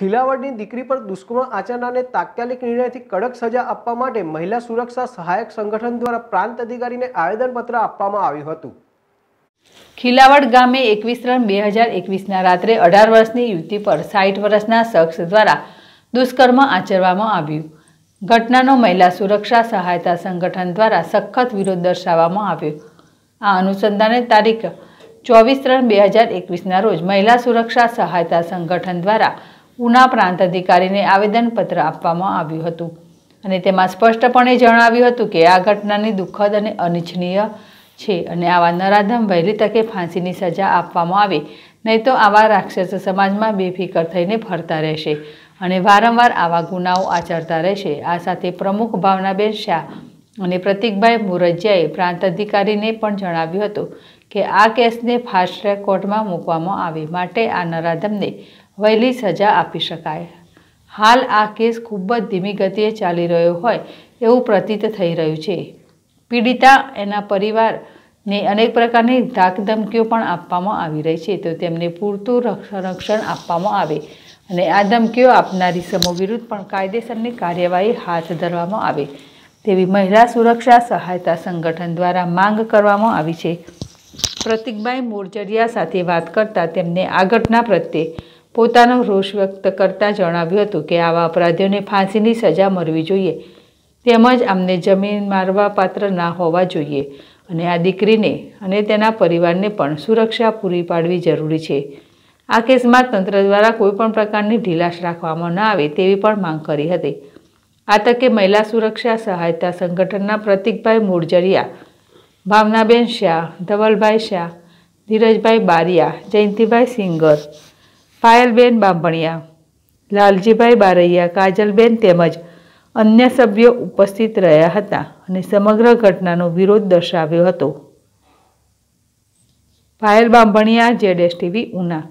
ખીલાવડની દીકરી પર દુષ્કર્મ આચરનારને તાત્કાલિક નિર્ણયથી કડક સજા આપવા માટે મહિલા સુરક્ષા સહાયક સંગઠન દ્વારા પ્રાંત અધિકારીને આવેદનપત્ર આપવામાં આવ્યું હતું ખીલાવડ ગામે એકવીસ ત્રણ બે હજાર એકવીસના રાત્રે અઢાર વર્ષની યુવતી પર સાઠ વર્ષના શખ્સ દ્વારા દુષ્કર્મ આચરવામાં આવ્યું ઘટનાનો મહિલા સુરક્ષા સહાયતા સંગઠન દ્વારા સખત વિરોધ દર્શાવવામાં આવ્યો આ અનુસંધાને તારીખ ચોવીસ ત્રણ બે હજાર એકવીસના રોજ મહિલા સુરક્ષા સહાયતા સંગઠન દ્વારા ઉના પ્રાંત અધિકારીને આવેદનપત્ર આપવામાં આવ્યું હતું અને તેમાં સ્પષ્ટપણે જણાવ્યું હતું કે આ ઘટનાની દુઃખદ અને અનિચ્છનીય છે અને આવા નરાધમ વહેલી તકે ફાંસીની સજા આપવામાં આવે નહીં તો આવા રાક્ષસ સમાજમાં બેફિકર થઈને ફરતા રહેશે અને વારંવાર આવા ગુનાઓ આચરતા રહેશે આ સાથે પ્રમુખ ભાવનાબેન શાહ અને પ્રતિકભાઈ મુરજિયાએ પ્રાંત અધિકારીને પણ જણાવ્યું હતું કે આ કેસને ફાસ્ટ ટ્રેક કોર્ટમાં મૂકવામાં આવે માટે આ નરાધમને વહેલી સજા આપી શકાય હાલ આ કેસ ખૂબ જ ધીમી ગતિએ ચાલી રહ્યો હોય એવું પ્રતીત થઈ રહ્યું છે પીડિતા એના પરિવારને અનેક પ્રકારની ધાકધમકીઓ પણ આપવામાં આવી રહી છે તો તેમને પૂરતું સંરક્ષણ આપવામાં આવે અને આ ધમકીઓ આપનારી સમૂહ વિરુદ્ધ પણ કાયદેસરની કાર્યવાહી હાથ ધરવામાં આવે તેવી મહિલા સુરક્ષા સહાયતા સંગઠન દ્વારા માંગ કરવામાં આવી છે પ્રતિકભાઈ મોરજરિયા સાથે વાત કરતાં તેમને આ ઘટના પ્રત્યે પોતાનો રોષ વ્યક્ત કરતાં જણાવ્યું હતું કે આવા અપરાધીઓને ફાંસીની સજા મળવી જોઈએ તેમજ આમને જમીન મારવા પાત્ર ના હોવા જોઈએ અને આ દીકરીને અને તેના પરિવારને પણ સુરક્ષા પૂરી પાડવી જરૂરી છે આ કેસમાં તંત્ર દ્વારા કોઈપણ પ્રકારની ઢીલાશ રાખવામાં ન આવે તેવી પણ માંગ કરી હતી આ તકે મહિલા સુરક્ષા સહાયતા સંગઠનના પ્રતિકભાઈ મૂળજરિયા ભાવનાબેન શાહ ધવલભાઈ શાહ ધીરજભાઈ બારિયા જયંતિભાઈ સિંગર પાયલબેન બાંભણિયા લાલજીભાઈ બારૈયા કાજલબેન તેમજ અન્ય સભ્યો ઉપસ્થિત રહ્યા હતા અને સમગ્ર ઘટનાનો વિરોધ દર્શાવ્યો હતો Payal Bambhaniya Z S TV Una